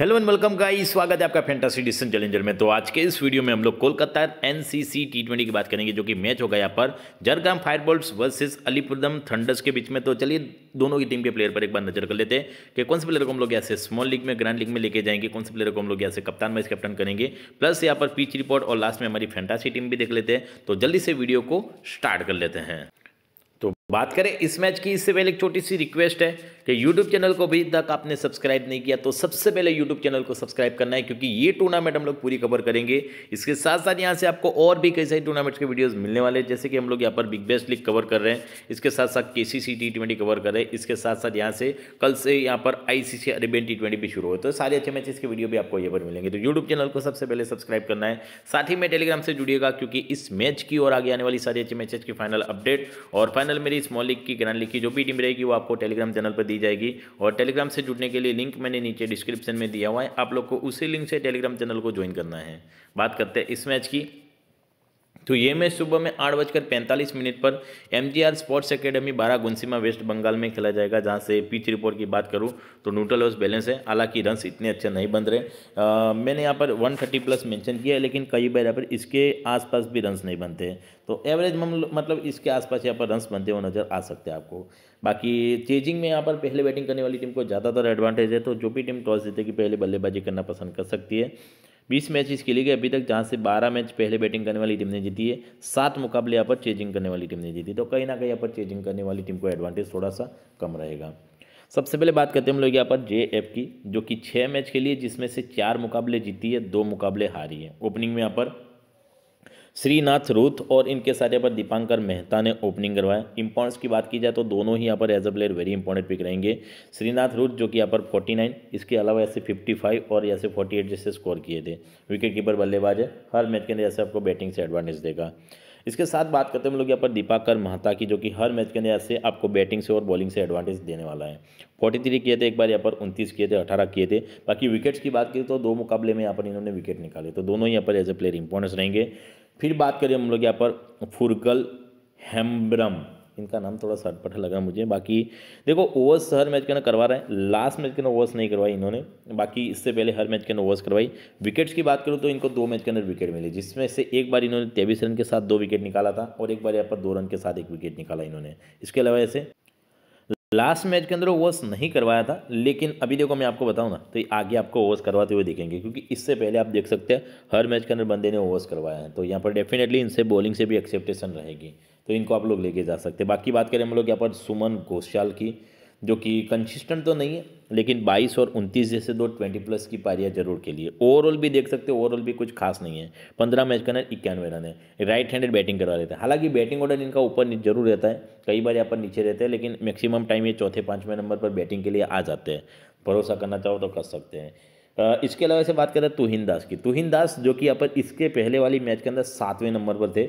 hello and welcome guys स्वागत है आपका फैंटासी डिस्टेंस चैलेंजर में तो आज के इस वीडियो में हम लोग Kolkata N C C T twenty की बात करेंगे जो कि मैच होगा यहाँ पर Jhargram Firebolts versus Alipurduar Thunders के बीच में तो चलिए दोनों की टीम के प्लेयर पर एक बार नजर कर लेते हैं कि कौन से प्लेयर को हम लोग यहाँ स्मॉल लीग में ग्रांड लीग में लेके जाएंगे कौन से प्लेयर को हम लोग यहाँ से कप्तान वाइस कैप्टन करेंगे प्लस यहाँ पर पिच रिपोर्ट और लास्ट में हमारी फैंटासी टीम भी देख लेते हैं तो जल्दी से वीडियो को स्टार्ट कर लेते हैं बात करें इस मैच की इससे पहले एक छोटी सी रिक्वेस्ट है कि YouTube चैनल को अभी तक आपने सब्सक्राइब नहीं किया तो सबसे पहले YouTube चैनल को सब्सक्राइब करना है क्योंकि ये टूर्नामेंट हम लोग पूरी कवर करेंगे इसके साथ साथ यहाँ से आपको और भी कई सारे टूर्नामेंट्स के वीडियोस मिलने वाले हैं जैसे कि हम लोग यहाँ पर बिग बेस्ट लीग कवर कर रहे हैं इसके साथ साथ के सी टी ट्वेंटी कवर कर रहे हैं इसके साथ साथ यहाँ से कल से यहाँ पर I C C Arabian T twenty भी शुरू हो तो सारे अच्छे मैचेस के वीडियो भी आपको यहाँ पर मिलेंगे तो यूट्यूब चैनल को सबसे पहले सब्सक्राइब करना है साथ ही मैं टेलीग्राम से जुड़िएगा क्योंकि इस मैच की और आगे आने वाली सारी अच्छे मैचेज की फाइनल अपडेट और फाइनल मेरी बड़ी स्मॉल लीग की ग्रांड लिखी जो भी टीम रहेगी वो आपको टेलीग्राम चैनल पर दी जाएगी और टेलीग्राम से जुड़ने के लिए लिंक मैंने नीचे डिस्क्रिप्शन में दिया हुआ है आप लोग को उसी लिंक से टेलीग्राम चैनल को ज्वाइन करना है बात करते हैं इस मैच की तो ये मैच सुबह में आठ बजकर पैंतालीस मिनट पर आर स्पोर्ट्स एकेडमी बारा गुनसीमा वेस्ट बंगाल में खेला जाएगा जहाँ से पिच रिपोर्ट की बात करूँ तो न्यूट्रल लॉस बैलेंस है हालांकि रन्स इतने अच्छे नहीं बन रहे आ, मैंने यहाँ पर 130 प्लस मेंशन किया है लेकिन कई बार यहाँ पर इसके आसपास भी रन्स नहीं बनते तो एवरेज मतलब इसके आसपास यहाँ पर रन्स बनते हुए नज़र आ सकते हैं आपको बाकी चेजिंग में यहाँ पर पहले बैटिंग करने वाली टीम को ज़्यादातर एडवांटेज है तो जो भी टीम टॉस जीते कि पहले बल्लेबाजी करना पसंद कर सकती है बीस मैचेस खेले गए अभी तक जहाँ से बारह मैच पहले बैटिंग करने वाली टीम ने जीती है सात मुकाबले यहाँ पर चेजिंग करने वाली टीम ने जीती तो कहीं ना कहीं यहाँ पर चेजिंग करने वाली टीम को एडवांटेज थोड़ा सा कम रहेगा सबसे पहले बात करते हैं हम लोग यहाँ पर जे एफ की जो कि छः मैच खेली है जिसमें से चार मुकाबले जीती है दो मुकाबले हारी है ओपनिंग में यहाँ पर श्रीनाथ रूथ और इनके साथ यहाँ पर दीपांकर मेहता ने ओपनिंग करवाया इंपॉर्टेंस की बात की जाए तो दोनों ही यहाँ पर as a player very important pick रहेंगे श्रीनाथ रूथ जो कि यहाँ पर 49 इसके अलावा ऐसे 55 और ऐसे 48 जैसे स्कोर किए थे विकेट कीपर बल्लेबाज है हर मैच के अंदर ऐसे आपको बैटिंग से एडवांटेज देगा इसके साथ बात करते हैं हम लोग यहाँ पर दीपाकर महता की जो कि हर मैच के अंदर से आपको बैटिंग से और बॉलिंग से एडवांटेज देने वाला है फोर्टी थ्री किए थे एक बार यहाँ पर उनतीस किए थे अठारह किए थे बाकी विकेट्स की बात की तो दो मुकाबले में यहाँ पर इन्होंने विकेट निकाले तो दोनों ही यहाँ पर एज ए प्लेयर इंपॉर्टेंस रहेंगे फिर बात करें हम लोग यहाँ पर फुरकल हेम्ब्रम इनका नाम थोड़ा सटपटा लगा मुझे बाकी देखो ओवर्स हर मैच के ना करवा रहे हैं लास्ट मैच के अंदर ओवर्स नहीं करवाई इन्होंने बाकी इससे पहले हर मैच के अंदर ओवर्स करवाई विकेट्स की बात करूँ तो इनको दो मैच के अंदर विकेट मिले जिसमें से एक बार इन्होंने तेईस रन के साथ दो विकेट निकाला था और एक बार यहाँ पर दो रन के साथ एक विकेट निकाला इन्होंने इसके अलावा ऐसे लास्ट मैच के अंदर ओवर्स नहीं करवाया था लेकिन अभी देखो मैं आपको बताऊँ ना तो आगे आपको ओवर्स करवाते हुए देखेंगे क्योंकि इससे पहले आप देख सकते हैं हर मैच के अंदर बंदे ने ओवर्स करवाया है तो यहाँ पर डेफिनेटली इनसे बॉलिंग से भी एक्सेप्टेशन रहेगी तो इनको आप लोग लेके जा सकते हैं बाकी बात करें हम लोग यहाँ पर सुमन घोषाल की जो कि कंसिस्टेंट तो नहीं है लेकिन 22 और 29 जैसे दो 20 प्लस की पारियां जरूर के लिए ओवरऑल भी देख सकते हो ओवरऑल भी कुछ खास नहीं है 15 मैच का रन इक्यानवे रन है राइट हैंडेड बैटिंग करवा लेते हैं हालांकि बैटिंग ऑर्डर इनका ऊपर जरूर रहता है कई बार यहाँ पर नीचे रहते हैं लेकिन मैक्सिमम टाइम ये चौथे पाँचवें नंबर पर बैटिंग के लिए आ जाते हैं भरोसा करना चाहो तो कर सकते हैं इसके अलावा ऐसे बात करें तुहिन दास की तुहिन दास जो कि यहाँ पर इसके पहले वाली मैच के अंदर सातवें नंबर पर थे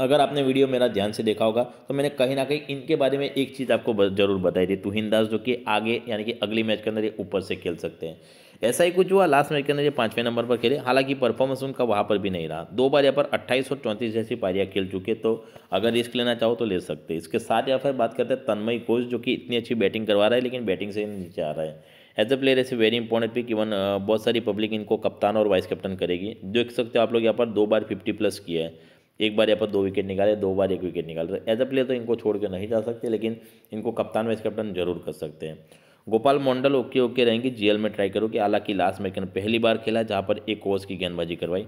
अगर आपने वीडियो मेरा ध्यान से देखा होगा तो मैंने कहीं ना कहीं इनके बारे में एक चीज़ आपको जरूर बताई थी तुहिन दास जो कि आगे यानी कि अगली मैच के अंदर ये ऊपर से खेल सकते हैं ऐसा ही कुछ हुआ लास्ट मैच के अंदर ये पाँचवें नंबर पर खेले हालांकि परफॉर्मेंस उनका वहाँ पर भी नहीं रहा दो बार यहाँ पर अट्ठाईस और चौंतीस जैसी पारियाँ खेल चुके तो अगर रिस्क लेना चाहो तो ले सकते इसके साथ या फिर बात करते हैं तन्मय कोच जो कि इतनी अच्छी बैटिंग करवा रहा है लेकिन बैटिंग से नीचे आ रहा है एज अ प्लेयर ऐसे वेरी इंपॉर्टेंट पिक इवन बहुत सारी पब्लिक इनको कप्तान और वाइस कैप्टन करेगी देख सकते हो आप लोग यहाँ पर दो बार फिफ्टी प्लस किया है एक बार यहाँ पर दो विकेट निकाले दो बार एक विकेट निकाले तो एज अ प्लेयर तो इनको छोड़ के नहीं जा सकते लेकिन इनको कप्तान वाइस कप्तान जरूर कर सकते हैं गोपाल मंडल ओके ओके रहेंगे जीएल में ट्राई करोगे हालांकि लास्ट में पहली बार खेला जहाँ पर एक ओवर्स की गेंदबाजी करवाई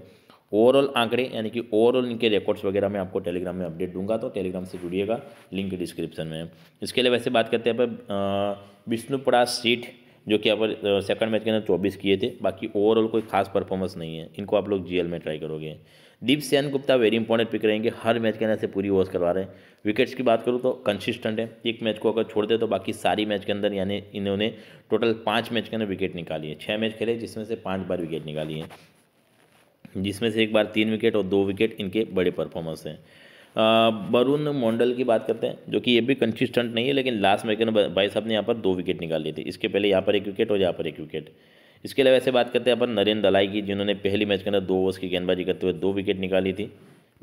ओवरऑल आंकड़े यानी कि ओवरऑल इनके रिकॉर्ड्स वगैरह मैं आपको टेलीग्राम में अपडेट दूंगा तो टेलीग्राम से जुड़िएगा लिंक डिस्क्रिप्शन में इसके लिए वैसे बात करते हैं पर विष्णुपड़ा सीट जो कि आप सेकंड मैच के अंदर चौबीस किए थे बाकी ओवरऑल कोई खास परफॉर्मेंस नहीं है इनको आप लोग जीएल में ट्राई करोगे Deep Sengupta very important pick रहेंगे हर मैच के अंदर से पूरी ओवर्स करवा रहे हैं विकेट्स की बात करूँ तो कंसिस्टेंट है एक मैच को अगर छोड़ दे तो बाकी सारी मैच के अंदर यानी इन्होंने टोटल पाँच मैच के अंदर विकेट निकाली है छः मैच खेले जिसमें से पाँच बार विकेट निकाली है जिसमें से एक बार तीन विकेट और दो विकेट इनके बड़े परफॉर्मेंस हैं वरुण मोंडल की बात करते हैं जो कि ये भी कंसिस्टेंट नहीं है लेकिन लास्ट मैच के अंदर भाई साहब ने यहाँ पर दो विकेट निकाल लिए थे इसके पहले यहाँ पर एक विकेट और यहाँ पर एक विकेट इसके अलावा ऐसे बात करते हैं अपन नरेंद्र दलाई की जिन्होंने पहली मैच के अंदर दो ओवर्स की गेंदबाजी करते हुए दो विकेट निकाली थी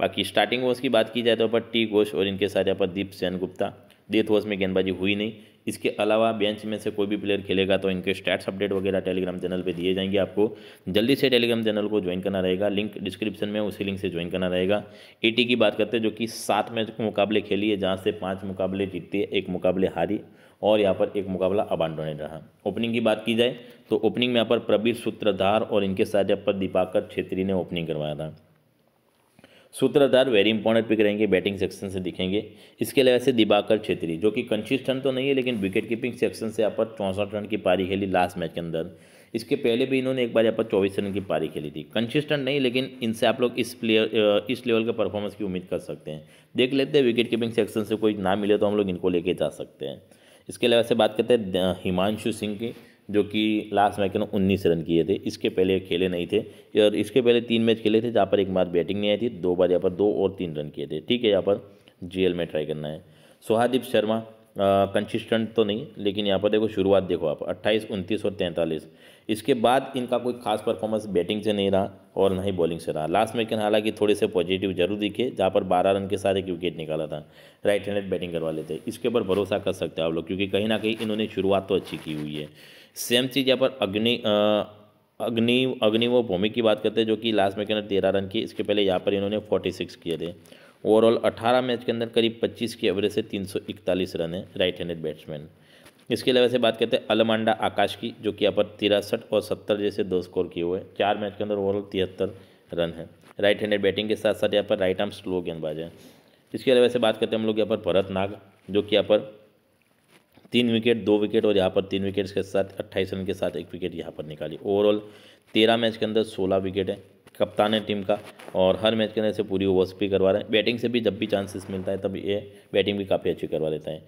बाकी स्टार्टिंग ओवर्स की बात की जाए तो अपन टी घोष और इनके साथ यहाँ पर Deep Sengupta death overs में गेंदबाजी हुई नहीं इसके अलावा बेंच में से कोई भी प्लेयर खेलेगा तो इनके स्टैट्स अपडेट वगैरह टेलीग्राम चैनल पे दिए जाएंगे आपको जल्दी से टेलीग्राम चैनल को ज्वाइन करना रहेगा लिंक डिस्क्रिप्शन में उसी लिंक से ज्वाइन करना रहेगा एटी की बात करते हैं जो कि सात मैच के मुकाबले खेली है जहाँ से पाँच मुकाबले जीतती है एक मुकाबले हारी और यहाँ पर एक मुकाबला अबांडोनेड रहा ओपनिंग की बात की जाए तो ओपनिंग में यहाँ पर प्रबीर सूत्रधार और इनके साथ यहाँ पर दीपाकर छेत्री ने ओपनिंग करवाया था सूत्रधार वेरी इंपॉर्टेंट पिक रहेंगे बैटिंग सेक्शन से दिखेंगे इसके अलावा से दिबाकर छेत्री जो कि कंसिस्टेंट तो नहीं है लेकिन विकेट कीपिंग सेक्शन से यहाँ पर चौंसठ रन की पारी खेली लास्ट मैच के अंदर इसके पहले भी इन्होंने एक बार यहाँ पर चौबीस रन की पारी खेली थी कंसिस्टेंट नहीं लेकिन इनसे आप लोग इस प्लेयर इस लेवल के परफॉर्मेंस की उम्मीद कर सकते हैं देख लेते हैं विकेट कीपिंग सेक्शन से कोई ना मिले तो हम लोग इनको लेके जा सकते हैं इसके अलावा से बात करते हैं हिमांशु सिंह की जो कि लास्ट मैच में उन्नीस रन किए थे इसके पहले खेले नहीं थे और इसके पहले तीन मैच खेले थे जहाँ पर एक बार बैटिंग नहीं आई थी दो बार यहाँ पर दो और तीन रन किए थे ठीक है यहाँ पर जेल में ट्राई करना है सुहादीप शर्मा कंसिस्टेंट तो नहीं लेकिन यहाँ पर देखो शुरुआत देखो आप अट्ठाईस उनतीस और तैंतालीस इसके बाद इनका कोई खास परफॉर्मेंस बैटिंग से नहीं रहा और ना ही बॉलिंग से रहा लास्ट में लेकिन हालांकि थोड़े से पॉजिटिव जरूर दिखे जहाँ पर बारह रन के साथ एक विकेट निकाला था राइट हैंडेड बैटिंग करवा लेते इसके ऊपर भरोसा कर सकते हैं आप लोग क्योंकि कहीं ना कहीं इन्होंने शुरुआत तो अच्छी की हुई है सेम चीज़ यहाँ पर अग्नि अग्नि अग्नि वो भूमि की बात करते हैं जो कि लास्ट में के अंदर तेरह रन की इसके पहले यहाँ पर इन्होंने फोर्टी सिक्स किए थे ओवरऑल अठारह मैच के अंदर करीब पच्चीस की एवरेज से तीन सौ इकतालीस रन है राइट हैंडेड बैट्समैन इसके अलावा से बात करते हैं अलमांडा आकाश की जो कि पर तिरसठ और सत्तर जैसे दो स्कोर किए हुए हैं चार मैच के अंदर ओवरऑल तिहत्तर रन है राइट हैंडेड बैटिंग के साथ साथ यहाँ पर राइट आर्म स्लो गेंदबाज है इसके अलावा से बात करते हैं हम लोग यहाँ पर भरत नाग जो कि यहाँ पर तीन विकेट दो विकेट और यहाँ पर तीन विकेट्स के साथ अट्ठाईस रन के साथ एक विकेट यहाँ पर निकाली ओवरऑल तेरह मैच के अंदर सोलह विकेट है कप्तान है टीम का और हर मैच के अंदर से पूरी ओवर्स भी करवा रहे हैं बैटिंग से भी जब भी चांसेस मिलता है तब ये बैटिंग भी काफ़ी अच्छी करवा देता है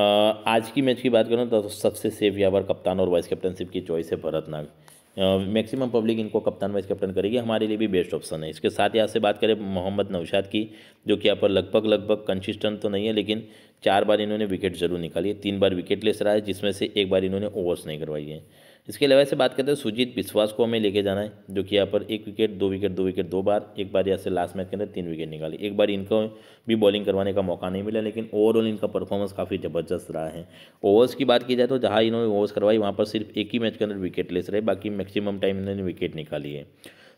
आज की मैच की बात करूँ तो सबसे सेफ यावर कप्तान और वाइस कैप्टनशिप की चॉइस है भरत नाग मैक्सिमम पब्लिक इनको कप्तान वाइस कैप्टन करेगी हमारे लिए भी बेस्ट ऑप्शन है इसके साथ यहाँ से बात करें मोहम्मद नौशाद की जो कि यहाँ पर लगभग लगभग कंसिस्टेंट तो नहीं है लेकिन चार बार इन्होंने विकेट जरूर निकाली है तीन बार विकेट लेस रहा है जिसमें से एक बार इन्होंने ओवर्स नहीं करवाई है इसके अलावा से बात करते हैं सुजीत विश्वास को हमें लेके जाना है जो कि यहाँ पर एक विकेट दो विकेट दो विकेट दो बार एक बार यहाँ से लास्ट मैच के अंदर तीन विकेट निकाली एक बार इनको भी बॉलिंग करवाने का मौका नहीं मिला लेकिन ओवरऑल इनका परफॉर्मेंस काफ़ी ज़बरदस्त रहा है ओवर्स की बात की जाए तो जहाँ इन्होंने ओवर्स करवाई वहाँ पर सिर्फ एक ही मैच के अंदर विकेट लेस रहे बाकी मैक्सिमम टाइम इन्होंने विकेट निकाली है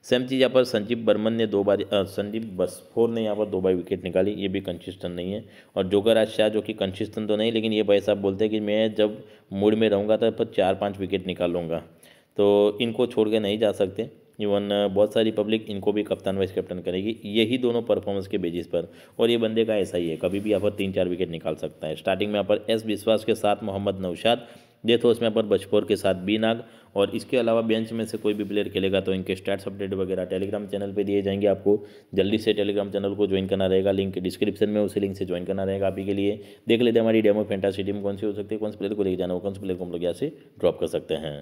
सेम चीज़ यहाँ पर संजीव बर्मन ने दो बार संदीप बसफोर ने यहाँ पर दो बार विकेट निकाली ये भी कंसिस्टेंट नहीं है और जोकर आज शाह जो कि कंसिस्टेंट तो नहीं लेकिन ये भाई साहब बोलते हैं कि मैं जब मूड में रहूँगा तब चार पाँच विकेट निकालूंगा तो इनको छोड़ के नहीं जा सकते इवन बहुत सारी पब्लिक इनको भी कप्तान वाइस कैप्टन करेगी यही दोनों परफॉर्मेंस के बेसिस पर और ये बंदे का ऐसा ही है कभी भी यहाँ पर तीन चार विकेट निकाल सकता है स्टार्टिंग में यहाँ पर एस विश्वास के साथ मोहम्मद नौशाद डेथ ओवर्स में पर बचपोर के साथ बी नाग और इसके अलावा बेंच में से कोई भी प्लेयर खेलेगा तो इनके स्टैट्स अपडेट वगैरह टेलीग्राम चैनल पे दिए जाएंगे आपको जल्दी से टेलीग्राम चैनल को ज्वाइन करना रहेगा लिंक डिस्क्रिप्शन में उसी लिंक से ज्वाइन करना रहेगा आप ही के लिए देख लेते हमारी डेमो फेंटासी टीम कौन सी हो सकती है कौन से प्लेयर को लेकर जाना हो कौन से प्लेयर को हम लोग यहाँ से ड्रॉप कर सकते हैं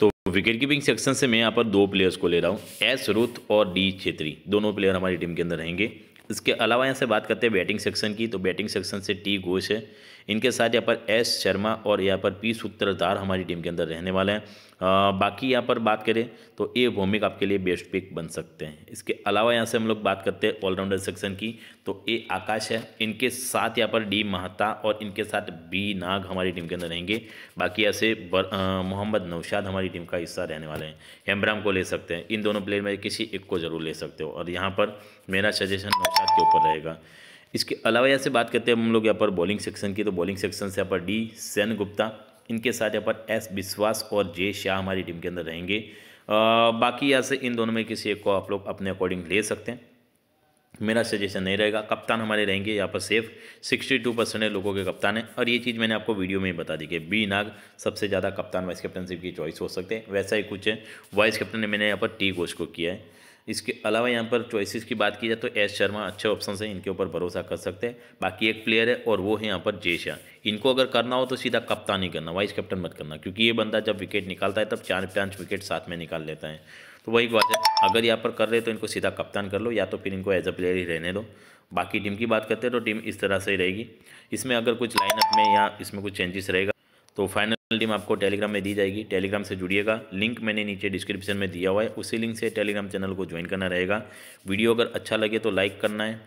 तो विकेट कीपिंग सेक्शन से मैं यहाँ पर दो प्लेयर्स को ले रहा हूँ एस रुथ और डी छेत्री दोनों प्लेयर हमारी टीम के अंदर रहेंगे इसके अलावा यहाँ से बात करते हैं बैटिंग सेक्शन की तो बैटिंग सेक्शन से टी घोष है इनके साथ यहाँ पर एस शर्मा और यहाँ पर पी सूत्रधार हमारी टीम के अंदर रहने वाले हैं बाकी यहाँ पर बात करें तो ए भौमिक आपके लिए बेस्ट पिक बन सकते हैं इसके अलावा यहाँ से हम लोग बात करते हैं ऑलराउंडर सेक्शन की तो ए आकाश है इनके साथ यहाँ पर डी महता और इनके साथ बी नाग हमारी टीम के अंदर रहेंगे बाकी यहाँ से मोहम्मद नौशाद हमारी टीम का हिस्सा रहने वाले हैं हेम्ब्राम को ले सकते हैं इन दोनों प्लेयर में किसी एक को ज़रूर ले सकते हो और यहाँ पर मेरा सजेशन नौशाद के ऊपर रहेगा इसके अलावा यहाँ से बात करते हैं हम लोग यहाँ पर बॉलिंग सेक्शन की तो बॉलिंग सेक्शन से यहाँ पर डी सेन गुप्ता इनके साथ यहाँ पर एस विश्वास और जे शाह हमारी टीम के अंदर रहेंगे आ, बाकी यहाँ से इन दोनों में किसी एक को आप लोग अपने अकॉर्डिंग ले सकते हैं मेरा सजेशन नहीं रहेगा कप्तान हमारे रहेंगे यहाँ पर सेफ 62 परसेंट लोगों के कप्तान हैं और ये चीज़ मैंने आपको वीडियो में ही बता दी कि बी नाग सबसे ज़्यादा कप्तान वाइस कैप्टनशिप की चॉइस हो सकते हैं वैसा ही कुछ है वाइस कैप्टन ने मैंने यहाँ पर टी घोष को किया है इसके अलावा यहाँ पर चॉइसेस की बात की जाए तो एस शर्मा अच्छे ऑप्शन हैं इनके ऊपर भरोसा कर सकते हैं बाकी एक प्लेयर है और वो है यहाँ पर जय शाह इनको अगर करना हो तो सीधा कप्तानी करना वाइस कैप्टन मत करना क्योंकि ये बंदा जब विकेट निकालता है तब चार पाँच विकेट साथ में निकाल लेता है तो वही बात है अगर यहाँ पर कर रहे तो इनको सीधा कप्तान कर लो या तो फिर इनको एज अ प्लेयर ही रहने दो बाकी टीम की बात करते हैं तो टीम इस तरह से ही रहेगी इसमें अगर कुछ लाइनअप में या इसमें कुछ चेंजेस रहेगा तो फाइनल टीम आपको टेलीग्राम में दी जाएगी टेलीग्राम से जुड़िएगा लिंक मैंने नीचे डिस्क्रिप्शन में दिया हुआ है उसी लिंक से टेलीग्राम चैनल को ज्वाइन करना रहेगा वीडियो अगर अच्छा लगे तो लाइक करना है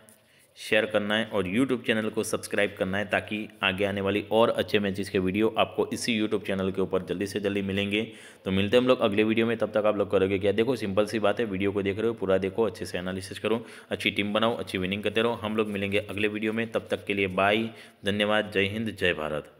शेयर करना है और यूट्यूब चैनल को सब्सक्राइब करना है ताकि आगे आने वाली और अच्छे मैचेस के वीडियो आपको इसी यूट्यूब चैनल के ऊपर जल्दी से जल्दी मिलेंगे तो मिलते हैं हम लोग अगले वीडियो में तब तक आप लोग करोगे क्या देखो सिंपल सी बात है वीडियो को देख रहे हो पूरा देखो अच्छे से एनालिसिस करो अच्छी टीम बनाओ अच्छी विनिंग करते रहो हम लोग मिलेंगे अगले वीडियो में तब तक के लिए बाय धन्यवाद जय हिंद जय भारत